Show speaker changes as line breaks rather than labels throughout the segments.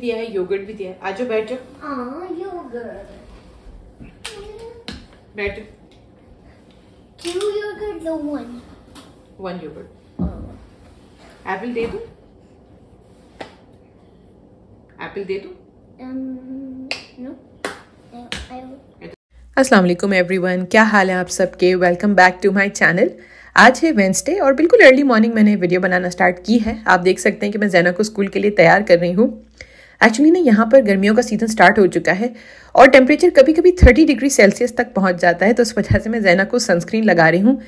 दिया है योगर्ट भी दिया है आज बैठो हाँ, बैठो हाँ। दे दू एप्पल दे दू असलम एवरी वन क्या हाल है आप सबके welcome back to my channel आज है वेंसडे और बिल्कुल अर्ली मॉर्निंग मैंने वीडियो बनाना स्टार्ट की है आप देख सकते हैं कि मैं जैना को स्कूल के लिए तैयार कर रही हूँ एक्चुअली ना यहाँ पर गर्मियों का सीज़न स्टार्ट हो चुका है और टेम्परेचर कभी कभी थर्टी डिग्री सेल्सियस तक पहुँच जाता है तो उस वजह से मैं जैना को सनस्क्रीन लगा रही हूँ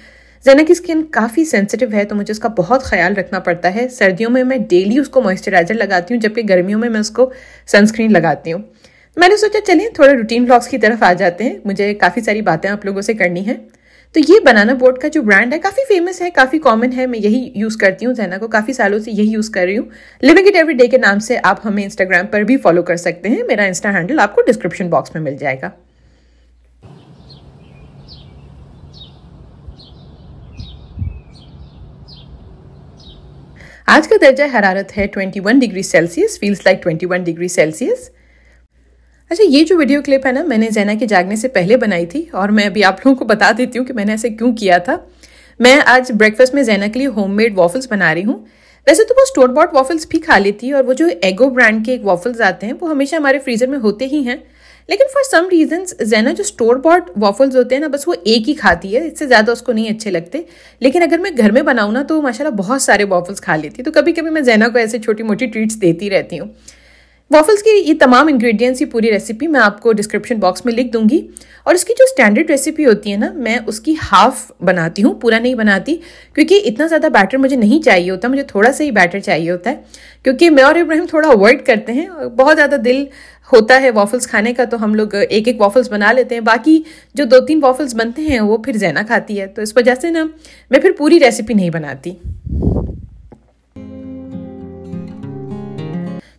जैना की स्किन काफ़ी सेंसिटिव है तो मुझे उसका बहुत ख्याल रखना पड़ता है सर्दियों में मैं डेली उसको मॉइस्चराइजर लगाती हूँ जबकि गर्मियों में मैं उसको सनस्क्रीन लगाती हूँ मैंने सोचा चलिए थोड़ा रूटीन ब्लॉग्स की तरफ आ जाते हैं मुझे काफ़ी सारी बातें आप लोगों से करनी है तो ये बनाना बोट का जो ब्रांड है काफ़ी फेमस है काफ़ी कॉमन है मैं यही यूज़ करती हूँ जैना को काफ़ी सालों से यही यूज़ कर रही हूँ लिविंग इट एवरी डे के नाम से आप हमें इंस्टाग्राम पर भी फॉलो कर सकते हैं मेरा इंस्टा हैंडल आपको डिस्क्रिप्शन बॉक्स में मिल जाएगा आज का दर्जा हरारत है 21 degree Celsius feels like 21 degree Celsius अच्छा ये जो वीडियो क्लिप है ना मैंने जैना के जागने से पहले बनाई थी और मैं अभी आप लोगों को बता देती हूँ कि मैंने ऐसे क्यों किया था मैं आज ब्रेकफास्ट में जैना के लिए होममेड वॉफल्स बना रही हूँ वैसे तो वो स्टोर बॉट वॉफल्स भी खा लेती है और वो जो एगो ब्रांड के एक वॉफल्स आते हैं वो हमेशा हमारे फ्रीजर में होते ही हैं लेकिन फॉर सम रीजन जैना जो स्टोर बॉट वॉफल्स होते हैं ना बस वो एक ही खाती है इससे ज़्यादा उसको नहीं अच्छे लगते लेकिन अगर मैं घर में बनाऊँ ना तो माशाला बहुत सारे वॉफल्स खा लेती तो कभी कभी मैं जैना को ऐसे छोटी मोटी ट्रीट्स देती रहती हूँ वॉफल्स की ये तमाम इंग्रेडिएंट्स की पूरी रेसिपी मैं आपको डिस्क्रिप्शन बॉक्स में लिख दूंगी और इसकी जो स्टैंडर्ड रेसिपी होती है ना मैं उसकी हाफ बनाती हूँ पूरा नहीं बनाती क्योंकि इतना ज़्यादा बैटर मुझे नहीं चाहिए होता मुझे थोड़ा सा ही बैटर चाहिए होता है क्योंकि मैं और इब्राहिम थोड़ा अवॉइड करते हैं बहुत ज़्यादा दिल होता है वॉफल्स खाने का तो हम लोग एक एक वॉफल्स बना लेते हैं बाकी जो दो तीन वॉफल्स बनते हैं वो फिर जैना खाती है तो इस वजह से ना मैं फिर पूरी रेसिपी नहीं बनाती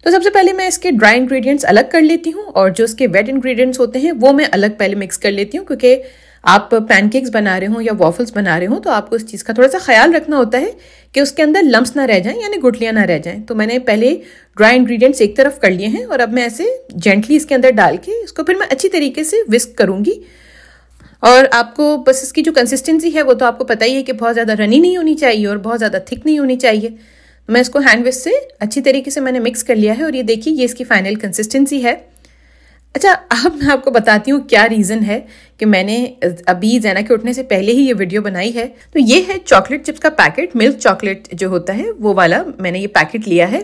तो सबसे पहले मैं इसके ड्राई इंग्रेडिएंट्स अलग कर लेती हूँ और जो इसके वेट इंग्रेडिएंट्स होते हैं वो मैं अलग पहले मिक्स कर लेती हूँ क्योंकि आप पैनकेक्स बना रहे हो या वॉफल्स बना रहे हो तो आपको इस चीज़ का थोड़ा सा ख्याल रखना होता है कि उसके अंदर लम्स ना रह जाएं यानी गुटलियाँ ना रह जाएं तो मैंने पहले ड्राई इंग्रेडिएंट्स एक तरफ कर लिए हैं और अब मैं ऐसे जेंटली इसके अंदर डाल के इसको फिर मैं अच्छी तरीके से विस्क करूँगी और आपको बस इसकी जो कंसिस्टेंसी है वो तो आपको पता ही है कि बहुत ज़्यादा रनी नहीं होनी चाहिए और बहुत ज़्यादा थिक नहीं होनी चाहिए मैं इसको हैंड वेस्ट से अच्छी तरीके से मैंने मिक्स कर लिया है और ये देखिए ये इसकी फाइनल कंसिस्टेंसी है अच्छा अब मैं आपको बताती हूँ क्या रीज़न है कि मैंने अभी जैना के उठने से पहले ही ये वीडियो बनाई है तो ये है चॉकलेट चिप्स का पैकेट मिल्क चॉकलेट जो होता है वो वाला मैंने ये पैकेट लिया है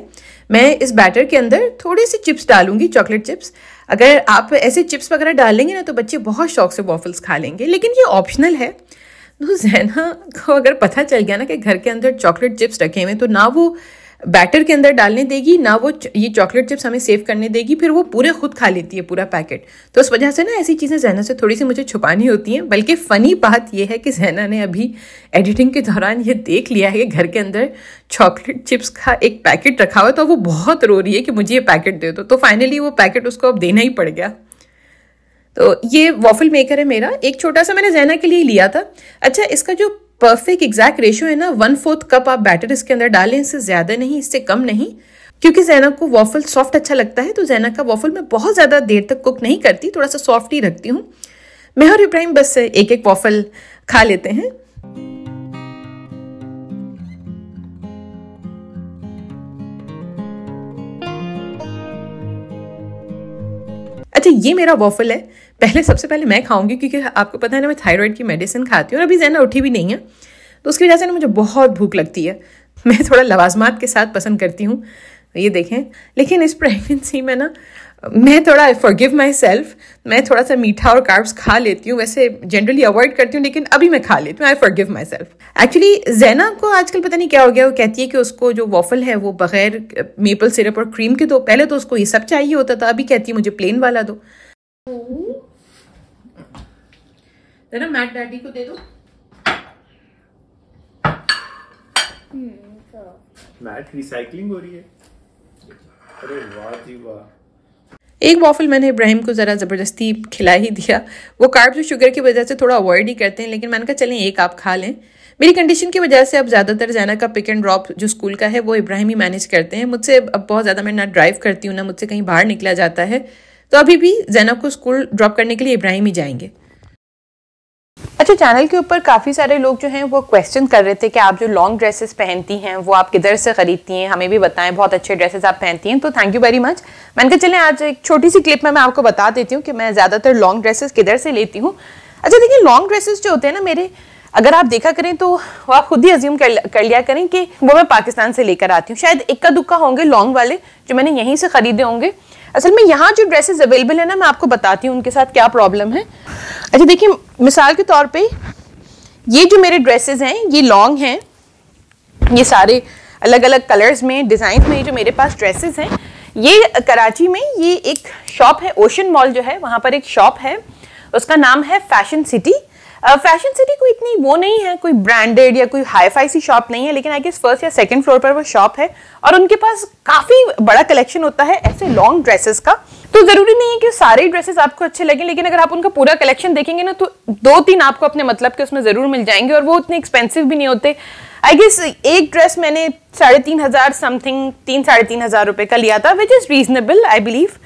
मैं इस बैटर के अंदर थोड़े से चिप्स डालूंगी चॉकलेट चिप्स अगर आप ऐसे चिप्स वगैरह डालेंगे ना तो बच्चे बहुत शौक से वॉफल्स खा लेंगे लेकिन ये ऑप्शनल है तो जैना को अगर पता चल गया ना कि घर के अंदर चॉकलेट चिप्स रखे हुए तो ना वो बैटर के अंदर डालने देगी ना वो ये चॉकलेट चिप्स हमें सेव करने देगी फिर वो पूरे खुद खा लेती है पूरा पैकेट तो उस वजह से ना ऐसी चीज़ें जहना से थोड़ी सी मुझे छुपानी होती हैं बल्कि फ़नी बात यह है कि जहना ने अभी एडिटिंग के दौरान ये देख लिया है कि घर के अंदर चॉकलेट चिप्स का एक पैकेट रखा हुआ तो वो बहुत रो रही है कि मुझे ये पैकेट दे दो तो फाइनली वो पैकेट उसको अब देना ही पड़ गया तो ये वॉफल मेकर है मेरा एक छोटा सा मैंने जैना के लिए लिया था अच्छा इसका जो परफेक्ट एग्जैक्ट रेशियो है ना वन फोर्थ कप आप बैटर इसके अंदर डालें इससे ज़्यादा नहीं इससे कम नहीं क्योंकि जैना को वॉफल सॉफ्ट अच्छा लगता है तो जैना का वॉफल मैं बहुत ज़्यादा देर तक कुक नहीं करती थोड़ा सा सॉफ्ट ही रखती हूँ मैं और इब्राहिम बस एक एक वॉफल खा लेते हैं अच्छा ये मेरा वॉफल है पहले सबसे पहले मैं खाऊंगी क्योंकि आपको पता है ना मैं थायराइड की मेडिसिन खाती हूँ और अभी जैना उठी भी नहीं है तो उसकी वजह से ना मुझे बहुत भूख लगती है मैं थोड़ा लवाजमात के साथ पसंद करती हूँ ये देखें लेकिन इस प्रेगनेंसी में ना मैं थोड़ा फॉरगिव माई सेल्फ मैं थोड़ा सा मीठा और कार्ब्स खा लेती हूँ वैसे जनरली अवॉइड करती हूँ लेकिन अभी मैं खा लेती हूँ I forgive myself actually Jaina को आजकल पता नहीं क्या हो गया वो कहती है कि उसको जो वॉफल है वो बगैर मेपल सिरप और क्रीम के दो पहले तो उसको ये सब चाहिए होता था अभी कहती है मुझे प्लेन वाला दो मैट डैडी को दे दो मैट रिसाइकलिंग हो रही है अरे वाह जी वाह एक वॉफल मैंने इब्राहिम को ज़रा ज़बरदस्ती खिला ही दिया वो कार्ब्स और शुगर की वजह से थोड़ा अवॉइड ही करते हैं लेकिन मैंने कहा चलें एक आप खा लें मेरी कंडीशन की वजह से अब ज़्यादातर जैना का पिक एंड ड्रॉप जो स्कूल का है वो इब्राहिम ही मैनेज करते हैं मुझसे अब बहुत ज़्यादा मैं ना ड्राइव करती हूँ ना मुझसे कहीं बाहर निकला जाता है तो अभी भी जैनब को स्कूल ड्रॉप करने के लिए इब्राहिम ही जाएंगे अच्छा चैनल के ऊपर काफ़ी सारे लोग जो हैं वो क्वेश्चन कर रहे थे कि आप जो लॉन्ग ड्रेसेस पहनती हैं वो आप किधर से खरीदती हैं हमें भी बताएं बहुत अच्छे ड्रेसेस आप पहनती हैं तो थैंक यू वेरी मच मैंने कहा चलें आज एक छोटी सी क्लिप में मैं आपको बता देती हूँ कि मैं ज़्यादातर लॉन्ग ड्रेसेस किधर से लेती हूँ अच्छा देखिए लॉन्ग ड्रेसेस जो होते हैं ना मेरे अगर आप देखा करें तो वो आप खुद ही अज्यूम कर, कर लिया करें कि वो मैं पाकिस्तान से लेकर आती हूँ शायद इक्का दुक्का होंगे लॉन्ग वाले जो मैंने यहीं से ख़रीदे होंगे असल में यहाँ जो ड्रेसेस अवेलेबल है ना मैं आपको बताती हूँ उनके साथ क्या प्रॉब्लम है अच्छा देखिए मिसाल के तौर पे ये जो मेरे ड्रेसेस हैं ये लॉन्ग हैं ये सारे अलग अलग कलर्स में डिज़ाइन में जो मेरे पास ड्रेसेस हैं ये कराची में ये एक शॉप है ओशन मॉल जो है वहाँ पर एक शॉप है उसका नाम है फैशन सिटी फैशन सिटी कोई इतनी वो नहीं है कोई ब्रांडेड या कोई हाई फाई सी शॉप नहीं है लेकिन आई गेस फर्स्ट या सेकंड फ्लोर पर वो शॉप है और उनके पास काफ़ी बड़ा कलेक्शन होता है ऐसे लॉन्ग ड्रेसेस का तो ज़रूरी नहीं है कि सारे ड्रेसेस आपको अच्छे लगे लेकिन अगर आप उनका पूरा कलेक्शन देखेंगे ना तो दो तीन आपको अपने मतलब के उसमें ज़रूर मिल जाएंगे और वो उतने एक्सपेंसिव भी नहीं होते आई गेस एक ड्रेस मैंने साढ़े तीन हज़ार समथिंग तीन साढ़े तीन हज़ार रुपये का लिया था which is reasonable I believe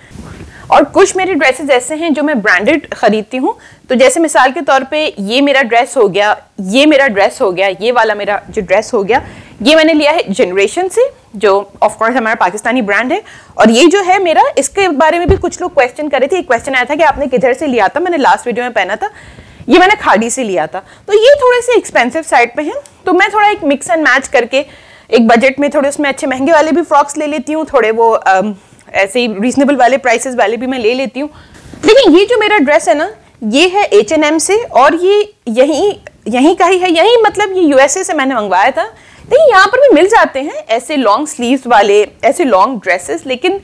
और कुछ मेरे ड्रेसेस ऐसे हैं जो मैं ब्रांडेड ख़रीदती हूँ तो जैसे मिसाल के तौर पे ये मेरा ड्रेस हो गया ये मेरा ड्रेस हो गया ये वाला मेरा जो ड्रेस हो गया ये मैंने लिया है जनरेशन से जो ऑफकोर्स हमारा पाकिस्तानी ब्रांड है और ये जो है मेरा इसके बारे में भी कुछ लोग क्वेश्चन कर रहे थे एक क्वेश्चन आया था कि आपने किधर से लिया था मैंने लास्ट वीडियो में पहना था ये मैंने खाड़ी से लिया था तो ये थोड़े से एक्सपेंसिव साइड पे हैं तो मैं थोड़ा एक मिक्स एंड मैच करके एक बजट में थोड़े उसमें अच्छे महंगे वाले भी फ्रॉक्स ले लेती हूँ थोड़े वो ऐसे ही रीजनेबल वाले प्राइसेस वाले भी मैं ले लेती हूँ लेकिन ये जो मेरा ड्रेस है ना ये है एच एन एम से और ये यहीं यहीं का ही है यहीं मतलब ये यूएसए से मैंने मंगवाया था लेकिन यहाँ पर भी मिल जाते हैं ऐसे लॉन्ग स्लीव्स वाले ऐसे लॉन्ग ड्रेसेस लेकिन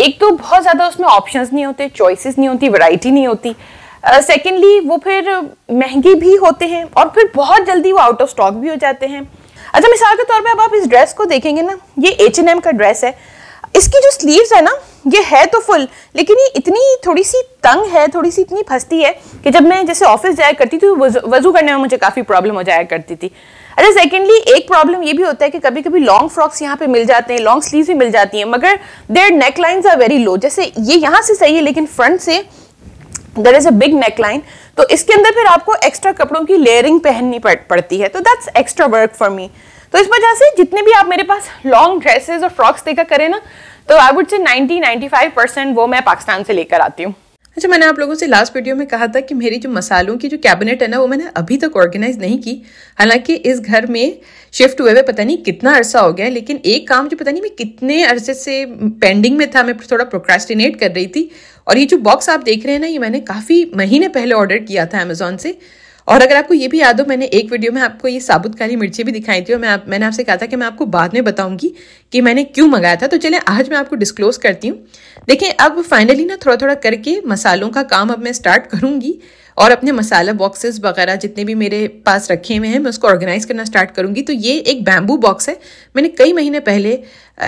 एक तो बहुत ज़्यादा उसमें ऑप्शंस नहीं होते चॉइसेस नहीं होती वैरायटी नहीं होती सेकेंडली वो फिर महंगे भी होते हैं और फिर बहुत जल्दी वो आउट ऑफ स्टॉक भी हो जाते हैं अच्छा मिसाल के तौर पर अब आप इस ड्रेस को देखेंगे ना ये एच एन एम का ड्रेस है इसकी जो स्लीव्स है ना ये है तो फुल लेकिन ये इतनी थोड़ी सी तंग है थोड़ी सी इतनी फंसती है कि जब मैं जैसे ऑफिस जाया करती थी वजू करने में मुझे काफ़ी प्रॉब्लम हो जाया करती थी अच्छा सेकेंडली एक प्रॉब्लम ये भी होता है कि कभी कभी लॉन्ग फ्रॉक्स यहाँ पे मिल जाते हैं लॉन्ग स्लीव्स भी मिल जाती हैं मगर their neck lines are very low जैसे ये यहाँ से सही है लेकिन फ्रंट से there is a big neck line तो इसके अंदर फिर आपको एक्स्ट्रा कपड़ों की लेयरिंग पहननी पड़ती है तो that's extra work for me तो इस वजह से जितने भी आप मेरे पास लॉन्ग ड्रेसेस और फ्रॉक्स देखा करें ना तो आई वुड से 90 95 परसेंट वो मैं पाकिस्तान से लेकर आती हूँ अच्छा मैंने आप लोगों से लास्ट वीडियो में कहा था कि मेरी जो मसालों की जो कैबिनेट है ना वो मैंने अभी तक ऑर्गेनाइज नहीं की हालांकि इस घर में शिफ्ट हुए हुए पता नहीं कितना अरसा हो गया लेकिन एक काम जो पता नहीं मैं कितने अरसे से पेंडिंग में था मैं थोड़ा प्रोक्रेस्टिनेट कर रही थी और ये जो बॉक्स आप देख रहे हैं ना ये मैंने काफ़ी महीने पहले ऑर्डर किया था अमेजोन से और अगर आपको ये भी याद हो मैंने एक वीडियो में आपको ये साबुत काली मिर्ची भी दिखाई थी और मैं मैंने आपसे कहा था कि मैं आपको बाद में बताऊंगी कि मैंने क्यों मंगाया था तो चले आज मैं आपको डिस्क्लोज करती हूँ देखिए अब फाइनली ना थोड़ा थोड़ा करके मसालों का काम अब मैं स्टार्ट करूंगी और अपने मसाला बॉक्सेस वगैरह जितने भी मेरे पास रखे हुए हैं मैं उसको ऑर्गेनाइज करना स्टार्ट करूंगी तो ये एक बैम्बू बॉक्स है मैंने कई महीने पहले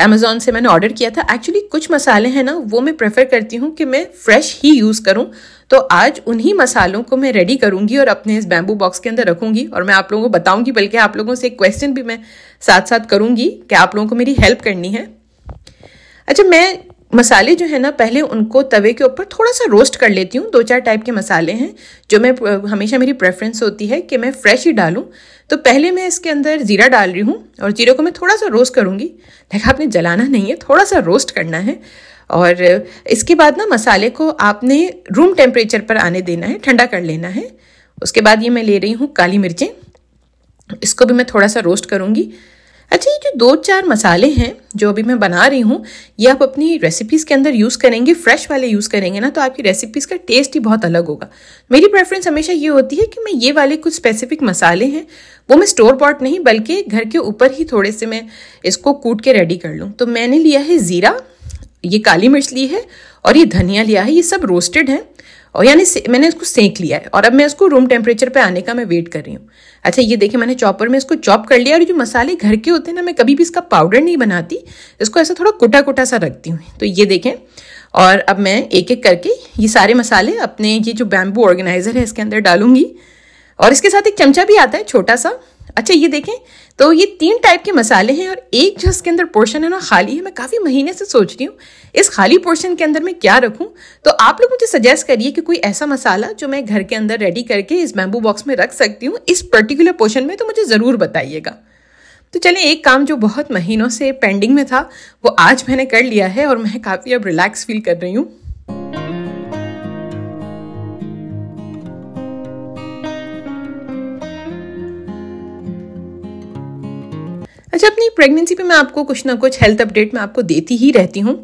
अमेजोन से मैंने ऑर्डर किया था एक्चुअली कुछ मसाले हैं ना वो मैं प्रेफर करती हूँ कि मैं फ्रेश ही यूज़ करूँ तो आज उन्हीं मसालों को मैं रेडी करूँगी और अपने इस बैम्बू बॉक्स के अंदर रखूँगी और मैं आप लोगों को बताऊँगी बल्कि आप लोगों से एक क्वेश्चन भी मैं साथ साथ करूँगी कि आप लोगों को मेरी हेल्प करनी है अच्छा मैं मसाले जो है ना पहले उनको तवे के ऊपर थोड़ा सा रोस्ट कर लेती हूँ दो चार टाइप के मसाले हैं जो मैं हमेशा मेरी प्रेफरेंस होती है कि मैं फ्रेश ही डालूँ तो पहले मैं इसके अंदर ज़ीरा डाल रही हूँ और जीरे को मैं थोड़ा सा रोस्ट करूँगी देखा आपने जलाना नहीं है थोड़ा सा रोस्ट करना है और इसके बाद ना मसाले को आपने रूम टेम्परेचर पर आने देना है ठंडा कर लेना है उसके बाद ये मैं ले रही हूँ काली मिर्चें इसको भी मैं थोड़ा सा रोस्ट करूँगी अच्छा ये जो दो चार मसाले हैं जो अभी मैं बना रही हूँ ये आप अपनी रेसिपीज़ के अंदर यूज़ करेंगे फ्रेश वाले यूज़ करेंगे ना तो आपकी रेसिपीज़ का टेस्ट ही बहुत अलग होगा मेरी प्रेफरेंस हमेशा ये होती है कि मैं ये वाले कुछ स्पेसिफिक मसाले हैं वो मैं स्टोर बॉट नहीं बल्कि घर के ऊपर ही थोड़े से मैं इसको कूट के रेडी कर लूँ तो मैंने लिया है ज़ीरा ये काली मिर्च ली है और ये धनिया लिया है ये सब रोस्टेड हैं और यानी मैंने इसको सेंक लिया है और अब मैं इसको रूम टेम्परेचर पे आने का मैं वेट कर रही हूँ अच्छा ये देखिए मैंने चॉपर में इसको चॉप कर लिया और जो मसाले घर के होते हैं ना मैं कभी भी इसका पाउडर नहीं बनाती इसको ऐसा थोड़ा कुटा कुटा सा रखती हूँ तो ये देखें और अब मैं एक एक करके ये सारे मसाले अपने ये जो बैम्बू ऑर्गेनाइज़र है इसके अंदर डालूंगी और इसके साथ एक चमचा भी आता है छोटा सा अच्छा ये देखें तो ये तीन टाइप के मसाले हैं और एक जो इसके अंदर पोर्शन है ना खाली है मैं काफ़ी महीने से सोच रही हूँ इस खाली पोर्शन के अंदर मैं क्या रखूं तो आप लोग मुझे सजेस्ट करिए कि कोई ऐसा मसाला जो मैं घर के अंदर रेडी करके इस बैम्बू बॉक्स में रख सकती हूँ इस पर्टिकुलर पोर्शन में तो मुझे ज़रूर बताइएगा तो चलिए एक काम जो बहुत महीनों से पेंडिंग में था वो आज मैंने कर लिया है और मैं काफ़ी अब रिलैक्स फील कर रही हूँ अच्छा अपनी प्रेगनेंसी पे मैं आपको कुछ ना कुछ हेल्थ अपडेट मैं आपको देती ही रहती हूँ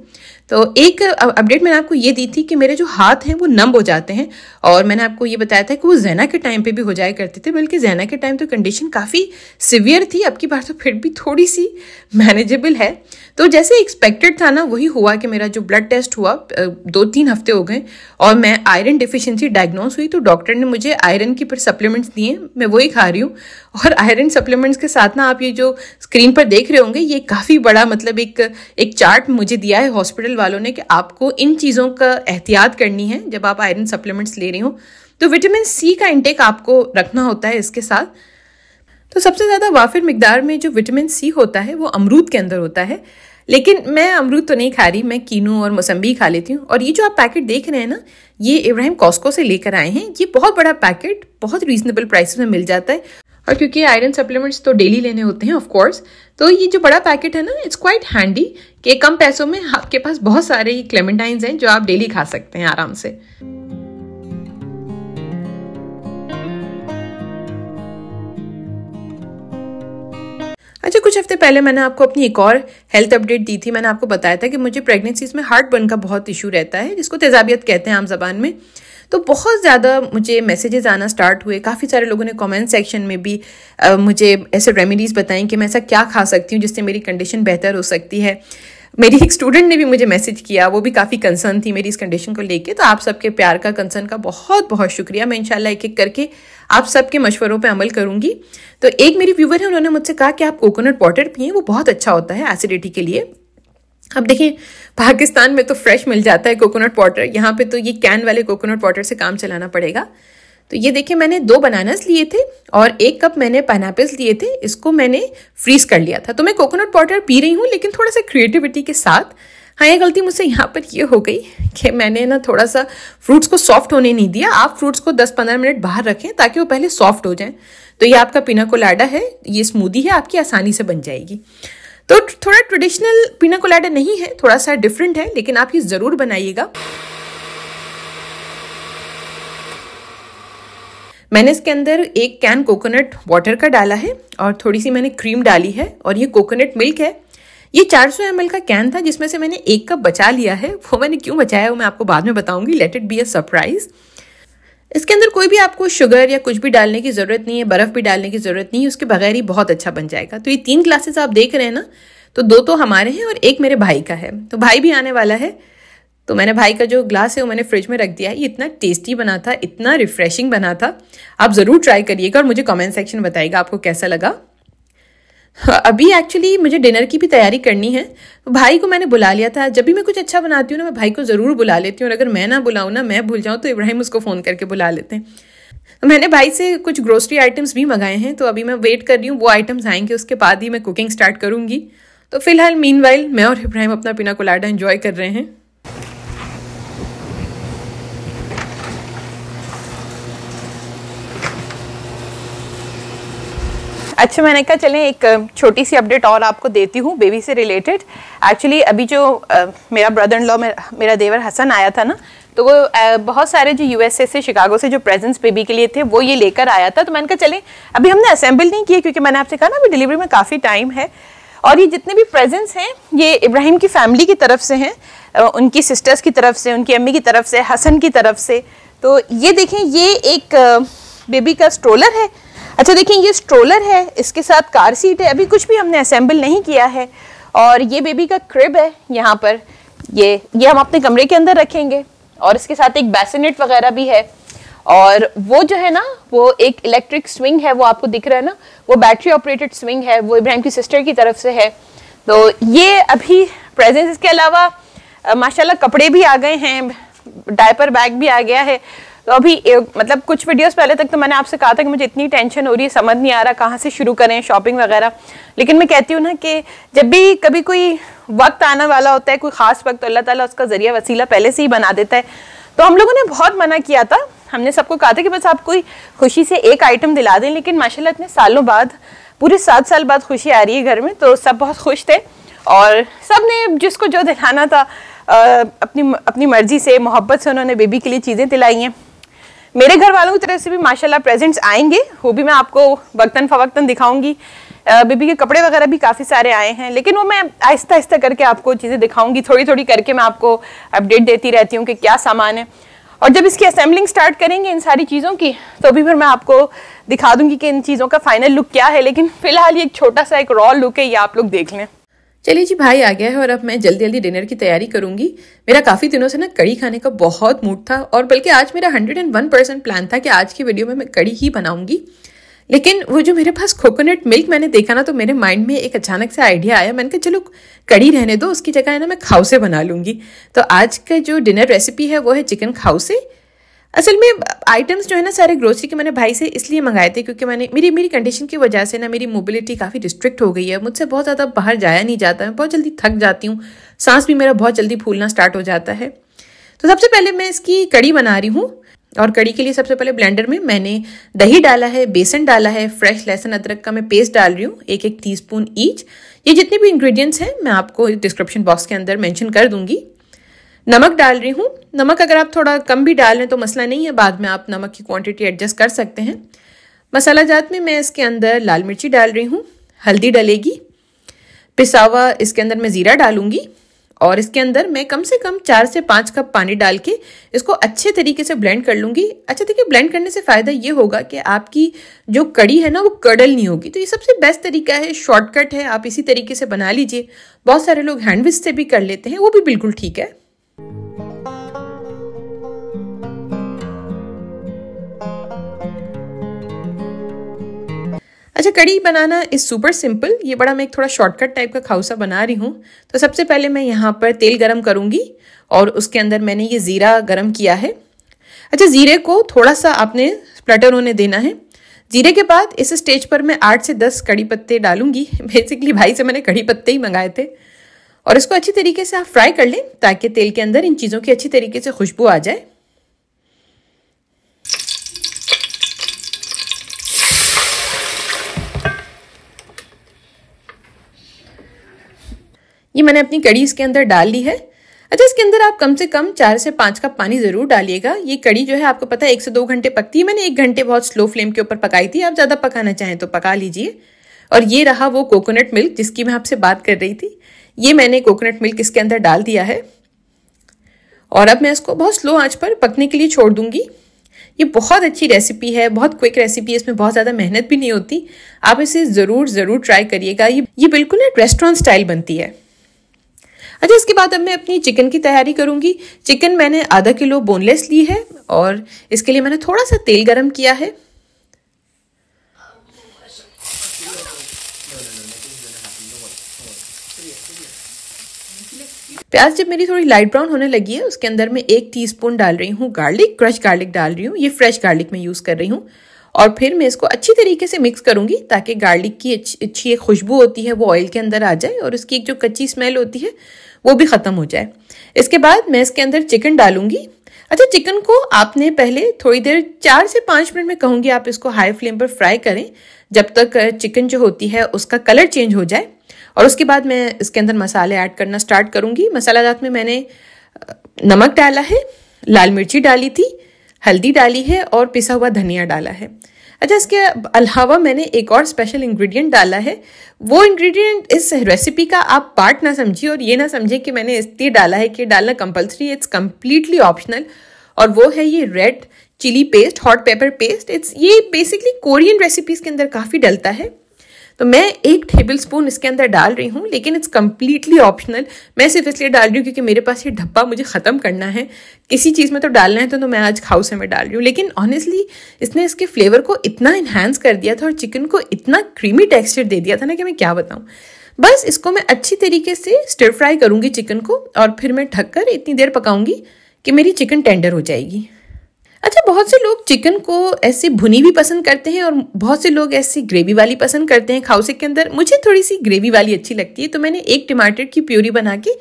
तो एक अपडेट मैंने आपको ये दी थी कि मेरे जो हाथ हैं वो नम हो जाते हैं और मैंने आपको ये बताया था कि वो जैना के टाइम पे भी हो जाया करते थे बल्कि जैना के टाइम तो कंडीशन काफ़ी सिवियर थी अब की बार तो फिर भी थोड़ी सी मैनेजेबल है तो जैसे एक्सपेक्टेड था ना वही हुआ कि मेरा जो ब्लड टेस्ट हुआ दो तीन हफ्ते हो गए और मैं आयरन डिफिशेंसी डायग्नोस हुई तो डॉक्टर ने मुझे आयरन की फिर सप्लीमेंट्स दिए मैं वही खा रही हूँ और आयरन सप्लीमेंट्स के साथ ना आप ये जो स्क्रीन पर देख रहे होंगे ये काफ़ी बड़ा मतलब एक एक चार्ट मुझे दिया है हॉस्पिटल हॉस्पिटल वालों ने कि आपको इन चीज़ों का एहतियात करनी है जब आप आयरन सप्लीमेंट्स ले रही हो तो विटामिन सी का इंटेक आपको रखना होता है इसके साथ तो सबसे ज़्यादा वाफिर मकदार में जो विटामिन सी होता है वो अमरूद के अंदर होता है लेकिन मैं अमरूद तो नहीं खा रही मैं कीनू और मौसम्बी खा लेती हूँ और ये जो आप पैकेट देख रहे हैं ना ये इब्राहिम कॉस्को से लेकर आए हैं ये बहुत बड़ा पैकेट बहुत रीजनेबल प्राइस में मिल जाता है और क्योंकि आयरन सप्लीमेंट्स तो डेली लेने होते हैं ऑफकोर्स तो ये जो बड़ा पैकेट है ना इट्स क्वाइट हैंडी कि कम पैसों में आपके पास बहुत सारे ही क्लेमेंटाइंस हैं जो आप डेली खा सकते हैं आराम से अच्छा कुछ हफ्ते पहले मैंने आपको अपनी एक और हेल्थ अपडेट दी थी मैंने आपको बताया था कि मुझे प्रेगनेंसीज में हार्ट बर्न का बहुत इशू रहता है जिसको तेजाबियत कहते हैं आम जबान में तो बहुत ज़्यादा मुझे मैसेजेस आना स्टार्ट हुए काफ़ी सारे लोगों ने कमेंट सेक्शन में भी आ, मुझे ऐसे रेमेडीज़ बताएं कि मैं ऐसा क्या खा सकती हूँ जिससे मेरी कंडीशन बेहतर हो सकती है मेरी एक स्टूडेंट ने भी मुझे मैसेज किया वो भी काफ़ी कंसर्न थी मेरी इस कंडीशन को लेके तो आप सबके प्यार का कंसर्न का बहुत बहुत शुक्रिया मैं इंशाल्लाह एक एक करके आप सबके मशवरों पे अमल करूंगी तो एक मेरी व्यूवर है उन्होंने मुझसे कहा कि आप कोकोनट वाटर पिए वो बहुत अच्छा होता है एसिडिटी के लिए अब देखिए पाकिस्तान में तो फ्रेश मिल जाता है कोकोनट वाटर यहाँ पे तो ये कैन वाले कोकोनट वाटर से काम चलाना पड़ेगा तो ये देखिए मैंने दो बनानास लिए थे और एक कप मैंने पाइनएपल्स लिए थे इसको मैंने फ्रीज कर लिया था तो मैं कोकोनट वाटर पी रही हूँ लेकिन थोड़ा सा क्रिएटिविटी के साथ हाँ ये गलती मुझसे यहाँ पर ये हो गई कि मैंने ना थोड़ा सा फ्रूट्स को सॉफ्ट होने नहीं दिया आप फ्रूट्स को 10-15 मिनट बाहर रखें ताकि वो पहले सॉफ्ट हो जाएं तो ये आपका पीना कोलाडा है ये स्मूदी है आपकी आसानी से बन जाएगी तो थोड़ा ट्रेडिशनल पीना कोलाडा नहीं है थोड़ा सा डिफरेंट है लेकिन आप ये ज़रूर बनाइएगा मैंने इसके अंदर एक कैन कोकोनट वाटर का डाला है और थोड़ी सी मैंने क्रीम डाली है और ये कोकोनट मिल्क है ये 400 सौ का कैन था जिसमें से मैंने एक कप बचा लिया है वो मैंने क्यों बचाया वो मैं आपको बाद में बताऊंगी let it be a surprise इसके अंदर कोई भी आपको शुगर या कुछ भी डालने की ज़रूरत नहीं है बर्फ़ भी डालने की ज़रूरत नहीं है उसके बगैर ही बहुत अच्छा बन जाएगा तो ये तीन ग्लासेस आप देख रहे हैं ना तो दो तो हमारे हैं और एक मेरे भाई का है तो भाई भी आने वाला है तो मैंने भाई का जो ग्लास है वो मैंने फ्रिज में रख दिया है ये इतना टेस्टी बना था इतना रिफ्रेशिंग बना था आप ज़रूर ट्राई करिएगा और मुझे कमेंट सेक्शन बताइएगा आपको कैसा लगा हाँ, अभी एक्चुअली मुझे डिनर की भी तैयारी करनी है भाई को मैंने बुला लिया था जब भी मैं कुछ अच्छा बनाती हूँ ना मैं भाई को ज़रूर बुला लेती हूँ और अगर मैं ना बुलाऊँ ना मैं भूल जाऊँ तो इब्राहिम उसको फ़ोन करके बुला लेते हैं मैंने भाई से कुछ ग्रोसरी आइटम्स भी मंगाए हैं तो अभी मैं वेट कर रही हूँ वो आइटम्स आएंगे उसके बाद ही मैं कुकिंग स्टार्ट करूँगी तो फिलहाल मीन मैं और इब्राहिम अपना पिना कोलाडा इन्जॉय कर रहे हैं अच्छा मैंने कहा चलें एक छोटी सी अपडेट और आपको देती हूँ बेबी से रिलेटेड एक्चुअली अभी जो आ, मेरा ब्रदर इन लॉ मेरा, मेरा देवर हसन आया था ना तो वो आ, बहुत सारे जो यूएसए से शिकागो से जो प्रेजेंट्स बेबी के लिए थे वो ये लेकर आया था तो मैंने कहा चलें अभी हमने असेंबल नहीं किया क्योंकि मैंने आपसे कहा ना अभी डिलीवरी में काफ़ी टाइम है और ये जितने भी प्रेजेंट्स हैं ये इब्राहिम की फैमिली की तरफ से हैं उनकी सिस्टर्स की तरफ से उनकी अम्मी की तरफ से हसन की तरफ से तो ये देखें ये एक बेबी का स्ट्रोलर है अच्छा देखिए ये स्ट्रोलर है इसके साथ कार सीट है अभी कुछ भी हमने असेंबल नहीं किया है और ये बेबी का क्रिब है यहाँ पर ये ये हम अपने कमरे के अंदर रखेंगे और इसके साथ एक बेसिनेट वगैरह भी है और वो जो है ना वो एक इलेक्ट्रिक स्विंग है वो आपको दिख रहा है ना वो बैटरी ऑपरेटेड स्विंग है वो इब्राहिम की सिस्टर की तरफ से है तो ये अभी प्रेजेंस इसके अलावा माशाल्लाह कपड़े भी आ गए हैं डायपर बैग भी आ गया है तो अभी मतलब कुछ वीडियोस पहले तक तो मैंने आपसे कहा था कि मुझे इतनी टेंशन हो रही है समझ नहीं आ रहा कहाँ से शुरू करें शॉपिंग वगैरह लेकिन मैं कहती हूँ ना कि जब भी कभी कोई वक्त आने वाला होता है कोई ख़ास वक्त तो अल्लाह ताला उसका ज़रिया वसीला पहले से ही बना देता है तो हम लोगों ने बहुत मना किया था हमने सबको कहा था कि बस आप कोई खुशी से एक आइटम दिला दें लेकिन माशा इतने सालों बाद पूरे सात साल बाद खुशी आ रही है घर में तो सब बहुत खुश थे और सब ने जिसको जो दिलाना था आ, अपनी अपनी मर्ज़ी से मोहब्बत से उन्होंने बेबी के लिए चीज़ें दिलाई हैं मेरे घर वालों की तरफ से भी माशाल्लाह प्रेजेंट्स आएंगे वो भी मैं आपको वक्तन फवक्तन दिखाऊंगी बीबी के कपड़े वगैरह भी काफ़ी सारे आए हैं लेकिन वो मैं आहिस्ता आहिस्ता करके आपको चीज़ें दिखाऊंगी थोड़ी थोड़ी करके मैं आपको अपडेट देती रहती हूँ कि क्या सामान है और जब इसकी असेंबलिंग स्टार्ट करेंगे इन सारी चीज़ों की तो भी फिर मैं आपको दिखा दूंगी कि इन चीज़ों का फाइनल लुक क्या है लेकिन फ़िलहाल ये एक छोटा सा एक रॉ लुक है ये आप लोग देख लें चलिए जी भाई आ गया है और अब मैं जल्दी जल्दी डिनर की तैयारी करूंगी मेरा काफ़ी दिनों से ना कड़ी खाने का बहुत मूड था और बल्कि आज मेरा hundred and one percent plan था कि आज की वीडियो में मैं कड़ी ही बनाऊंगी लेकिन वो जो मेरे पास कोकोनट मिल्क मैंने देखा ना तो मेरे माइंड में एक अचानक से आइडिया आया मैंने कहा चलो कड़ी रहने दो उसकी जगह है ना मैं खाउसे बना लूंगी तो आज का जो डिनर रेसिपी है वो है चिकन खाउसे असल में आइटम्स जो है ना सारे ग्रोसरी के मैंने भाई से इसलिए मंगाए थे क्योंकि मैंने मेरी मेरी कंडीशन की वजह से ना मेरी मोबिलिटी काफ़ी रिस्ट्रिक्ट हो गई है मुझसे बहुत ज़्यादा बाहर जाया नहीं जाता मैं बहुत जल्दी थक जाती हूँ सांस भी मेरा बहुत जल्दी फूलना स्टार्ट हो जाता है तो सबसे पहले मैं इसकी कड़ी बना रही हूँ और कड़ी के लिए सबसे पहले ब्लेंडर में मैंने दही डाला है बेसन डाला है फ्रेश लहसुन अदरक का मैं पेस्ट डाल रही हूँ एक एक टी ईच ये जितने भी इंग्रेडिएंट्स हैं मैं आपको डिस्क्रिप्शन बॉक्स के अंदर मेंशन कर दूंगी नमक डाल रही हूँ नमक अगर आप थोड़ा कम भी डाल रहे हैं तो मसला नहीं है बाद में आप नमक की क्वांटिटी एडजस्ट कर सकते हैं मसाला जात में मैं इसके अंदर लाल मिर्ची डाल रही हूँ हल्दी डलेगी पिसावा इसके अंदर मैं ज़ीरा डालूंगी और इसके अंदर मैं कम से कम चार से पाँच कप पानी डाल के इसको अच्छे तरीके से ब्लेंड कर लूँगी अच्छा देखिए ब्लेंड करने से फ़ायदा ये होगा कि आपकी जो कड़ी है ना वो कड़ल नहीं होगी तो ये सबसे बेस्ट तरीका है शॉर्टकट है आप इसी तरीके से बना लीजिए बहुत सारे लोग हैंडविच से भी कर लेते हैं वो भी बिल्कुल ठीक है अच्छा कड़ी बनाना इज़ सुपर सिंपल ये बड़ा मैं एक थोड़ा शॉर्टकट टाइप का खाउसा बना रही हूँ तो सबसे पहले मैं यहाँ पर तेल गरम करूँगी और उसके अंदर मैंने ये ज़ीरा गरम किया है अच्छा ज़ीरे को थोड़ा सा आपने स्प्लटर होने देना है जीरे के बाद इस स्टेज पर मैं आठ से दस कड़ी पत्ते डालूंगी बेसिकली भाई से मैंने कड़ी पत्ते ही मंगाए थे और इसको अच्छी तरीके से आप फ्राई कर लें ताकि तेल के अंदर इन चीज़ों की अच्छी तरीके से खुशबू आ जाए ये मैंने अपनी कड़ी इसके अंदर डाल ली है अच्छा इसके अंदर आप कम से कम चार से पाँच कप पानी ज़रूर डालिएगा ये कड़ी जो है आपको पता है एक से दो घंटे पकती है मैंने एक घंटे बहुत स्लो फ्लेम के ऊपर पकाई थी आप ज़्यादा पकाना चाहें तो पका लीजिए और ये रहा वो कोकोनट मिल्क जिसकी मैं आपसे बात कर रही थी ये मैंने कोकोनट मिल्क इसके अंदर डाल दिया है और अब मैं इसको बहुत स्लो आंच पर पकने के लिए छोड़ दूंगी ये बहुत अच्छी रेसिपी है बहुत क्विक रेसिपी है इसमें बहुत ज़्यादा मेहनत भी नहीं होती आप इसे ज़रूर ज़रूर ट्राई करिएगा ये ये बिल्कुल एक रेस्टोरेंट स्टाइल बनती है अच्छा इसके बाद अब मैं अपनी चिकन की तैयारी करूंगी चिकन मैंने आधा किलो बोनलेस ली है और इसके लिए मैंने थोड़ा सा तेल गरम किया है प्याज जब मेरी थोड़ी लाइट ब्राउन होने लगी है उसके अंदर मैं एक टीस्पून डाल रही हूँ गार्लिक क्रश गार्लिक डाल रही हूँ ये फ्रेश गार्लिक मैं यूज़ कर रही हूँ और फिर मैं इसको अच्छी तरीके से मिक्स करूँगी ताकि गार्लिक की अच्छी एक खुशबू होती है वो ऑयल के अंदर आ जाए और उसकी एक जो कच्ची स्मेल होती है वो भी ख़त्म हो जाए इसके बाद मैं इसके अंदर चिकन डालूंगी अच्छा चिकन को आपने पहले थोड़ी देर चार से पाँच मिनट में कहूँगी आप इसको हाई फ्लेम पर फ्राई करें जब तक चिकन जो होती है उसका कलर चेंज हो जाए और उसके बाद मैं इसके अंदर मसाले ऐड करना स्टार्ट करूँगी मसाला दात में मैंने नमक डाला है लाल मिर्ची डाली थी हल्दी डाली है और पिसा हुआ धनिया डाला है अच्छा इसके अलावा मैंने एक और स्पेशल इंग्रेडिएंट डाला है वो इंग्रेडिएंट इस रेसिपी का आप पार्ट ना समझिए और ये ना समझें कि मैंने इसलिए डाला है कि डालना कंपलसरी इट्स कम्प्लीटली ऑप्शनल और वो है ये red chilli paste hot pepper paste it's ये बेसिकली कोरियन रेसिपीज़ के अंदर काफ़ी डलता है तो मैं एक टेबल स्पून इसके अंदर डाल रही हूँ लेकिन इट्स कम्प्लीटली ऑप्शनल मैं सिर्फ इसलिए डाल रही हूँ क्योंकि मेरे पास ये ढप्पा मुझे ख़त्म करना है किसी चीज़ में तो डालना है तो, तो मैं आज से में डाल रही हूँ लेकिन ऑनेस्टली इसने इसके फ्लेवर को इतना इन्हांस कर दिया था और चिकन को इतना क्रीमी टेक्स्चर दे दिया था ना कि मैं क्या बताऊँ बस इसको मैं अच्छी तरीके से स्टर फ्राई करूँगी चिकन को और फिर मैं ढककर कर इतनी देर पकाऊँगी कि मेरी चिकन टेंडर हो जाएगी अच्छा बहुत से लोग चिकन को ऐसे भुनी भी पसंद करते हैं और बहुत से लोग ऐसी ग्रेवी वाली पसंद करते हैं खाउसे के अंदर मुझे थोड़ी सी ग्रेवी वाली अच्छी लगती है तो मैंने एक टमाटर की प्यूरी बना के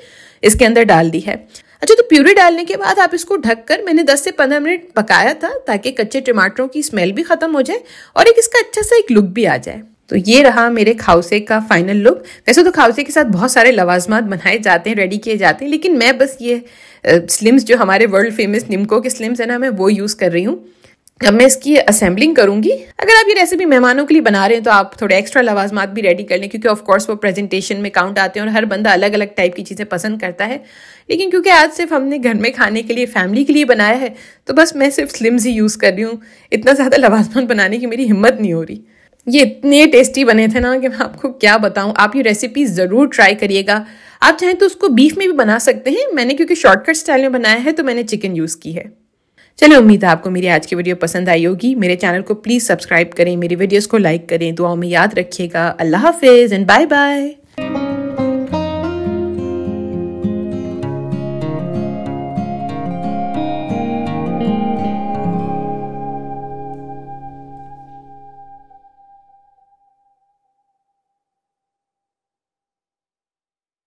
इसके अंदर डाल दी है अच्छा तो प्यूरी डालने के बाद आप इसको ढककर मैंने 10 से 15 मिनट पकाया था ताकि कच्चे टमाटरों की स्मेल भी ख़त्म हो जाए और एक इसका अच्छा सा एक लुक भी आ जाए तो ये रहा मेरे खाउसे का फाइनल लुक वैसे तो खाउसे के साथ बहुत सारे लवाजमात बनाए जाते हैं रेडी किए जाते हैं लेकिन मैं बस ये स्लिम्स जो हमारे वर्ल्ड फेमस निमको के स्लिम्स है ना मैं वो यूज़ कर रही हूँ अब मैं इसकी असेंबलिंग करूंगी अगर आप ये रेसिपी मेहमानों के लिए बना रहे हैं तो आप थोड़े एक्स्ट्रा लवाजमात भी रेडी कर लें क्योंकि ऑफ कोर्स वो प्रेजेंटेशन में काउंट आते हैं और हर बंदा अलग अलग टाइप की चीज़ें पसंद करता है लेकिन क्योंकि आज सिर्फ हमने घर में खाने के लिए फैमिली के लिए बनाया है तो बस मैं सिर्फ स्लिम्स ही यूज़ कर रही हूँ इतना ज़्यादा लवाजमान बनाने की मेरी हिम्मत नहीं हो रही ये इतने टेस्टी बने थे ना कि मैं आपको क्या बताऊँ आप ये रेसिपी ज़रूर ट्राई करिएगा आप चाहें तो उसको बीफ में भी बना सकते हैं मैंने क्योंकि शॉर्टकट स्टाइल में बनाया है तो मैंने चिकन यूज़ की है चलिए उम्मीद है आपको मेरी आज की वीडियो पसंद आई होगी मेरे चैनल को प्लीज़ सब्सक्राइब करें मेरी वीडियोस को लाइक करें दुआओं में याद रखिएगा अल्लाह हाफिज़ एंड बाय बाय